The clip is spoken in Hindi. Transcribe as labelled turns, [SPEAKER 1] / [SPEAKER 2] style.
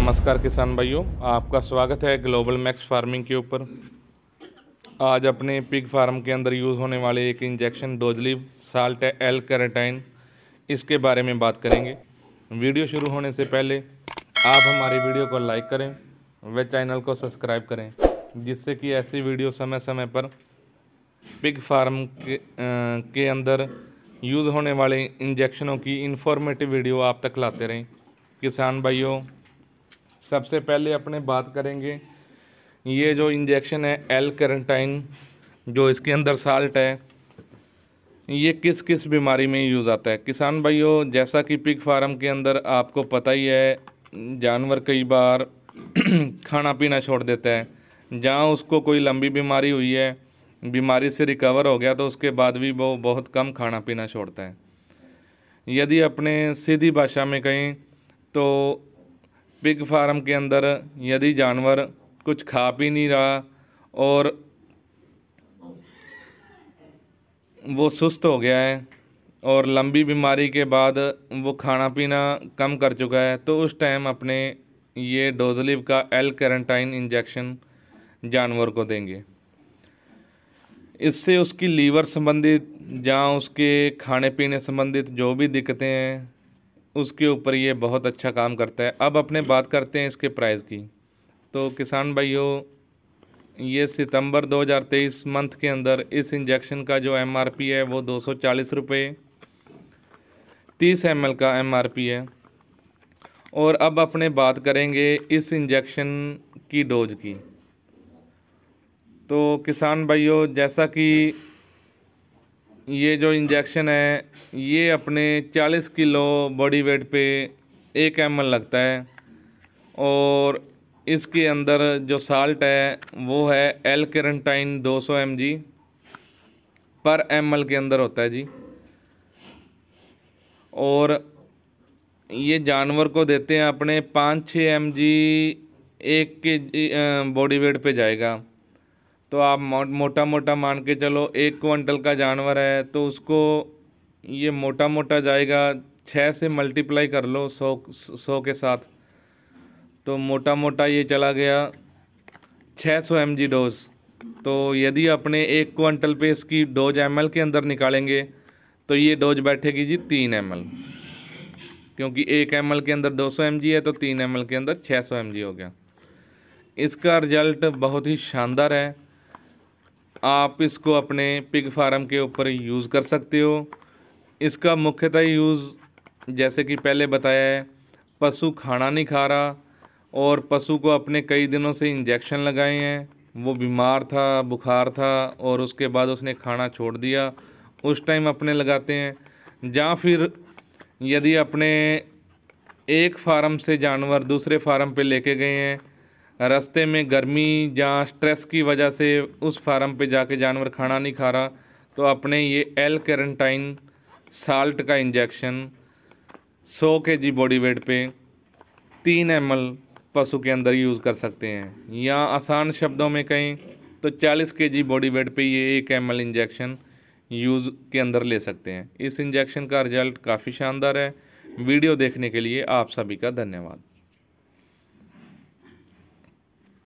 [SPEAKER 1] नमस्कार किसान भाइयों आपका स्वागत है ग्लोबल मैक्स फार्मिंग के ऊपर आज अपने पिग फार्म के अंदर यूज़ होने वाले एक इंजेक्शन डोजलिव साल्ट एल कैरेटाइन इसके बारे में बात करेंगे वीडियो शुरू होने से पहले आप हमारी वीडियो को लाइक करें व चैनल को सब्सक्राइब करें जिससे कि ऐसी वीडियो समय समय पर पिग फार्म के, आ, के अंदर यूज़ होने वाले इंजेक्शनों की इन्फॉर्मेटिव वीडियो आप तक लाते रहें किसान भाइयों सबसे पहले अपने बात करेंगे ये जो इंजेक्शन है एल करंटाइन जो इसके अंदर साल्ट है ये किस किस बीमारी में यूज़ आता है किसान भाइयों जैसा कि पिग फार्म के अंदर आपको पता ही है जानवर कई बार खाना पीना छोड़ देता है जहाँ उसको कोई लंबी बीमारी हुई है बीमारी से रिकवर हो गया तो उसके बाद भी वो बहुत कम खाना पीना छोड़ता है यदि अपने सीधी भाषा में कहें तो पिग फार्म के अंदर यदि जानवर कुछ खा पी नहीं रहा और वो सुस्त हो गया है और लंबी बीमारी के बाद वो खाना पीना कम कर चुका है तो उस टाइम अपने ये डोजलिव का एल कैरेंटाइन इंजेक्शन जानवर को देंगे इससे उसकी लीवर संबंधित या उसके खाने पीने संबंधित जो भी दिक्कतें हैं उसके ऊपर ये बहुत अच्छा काम करता है अब अपने बात करते हैं इसके प्राइस की तो किसान भाइयों ये सितंबर 2023 मंथ के अंदर इस इंजेक्शन का जो एमआरपी है वो दो सौ चालीस रुपये तीस एम का एमआरपी है और अब अपने बात करेंगे इस इंजेक्शन की डोज की तो किसान भाइयों जैसा कि ये जो इंजेक्शन है ये अपने 40 किलो बॉडी वेट पे एक एम लगता है और इसके अंदर जो साल्ट है वो है एल करंटाइन 200 सौ पर एम के अंदर होता है जी और ये जानवर को देते हैं अपने पाँच छः एम एक के बॉडी वेट पे जाएगा तो आप मोटा मोटा मान के चलो एक क्वांटल का जानवर है तो उसको ये मोटा मोटा जाएगा छः से मल्टीप्लाई कर लो सौ सौ के साथ तो मोटा मोटा ये चला गया छः सौ एम जी डोज तो यदि अपने एक क्वांटल पे इसकी डोज एम के अंदर निकालेंगे तो ये डोज बैठेगी जी तीन एम क्योंकि एक एम के अंदर 200 एम है तो तीन एम के अंदर 600 एम हो गया इसका रिजल्ट बहुत ही शानदार है आप इसको अपने पिग फार्म के ऊपर यूज़ कर सकते हो इसका मुख्यतः यूज़ जैसे कि पहले बताया है पशु खाना नहीं खा रहा और पशु को अपने कई दिनों से इंजेक्शन लगाए हैं वो बीमार था बुखार था और उसके बाद उसने खाना छोड़ दिया उस टाइम अपने लगाते हैं या फिर यदि अपने एक फार्म से जानवर दूसरे फार्म पे लेके गए हैं रास्ते में गर्मी या स्ट्रेस की वजह से उस फार्म पे जाके जानवर खाना नहीं खा रहा तो अपने ये एल कैरेंटाइन साल्ट का इंजेक्शन 100 के जी बॉडी वेट पे तीन एम पशु के अंदर यूज़ कर सकते हैं या आसान शब्दों में कहें तो 40 के जी बॉडी वेट पे ये एक एम इंजेक्शन यूज़ के अंदर ले सकते हैं इस इंजेक्शन का रिजल्ट काफ़ी शानदार है वीडियो देखने के लिए आप सभी का धन्यवाद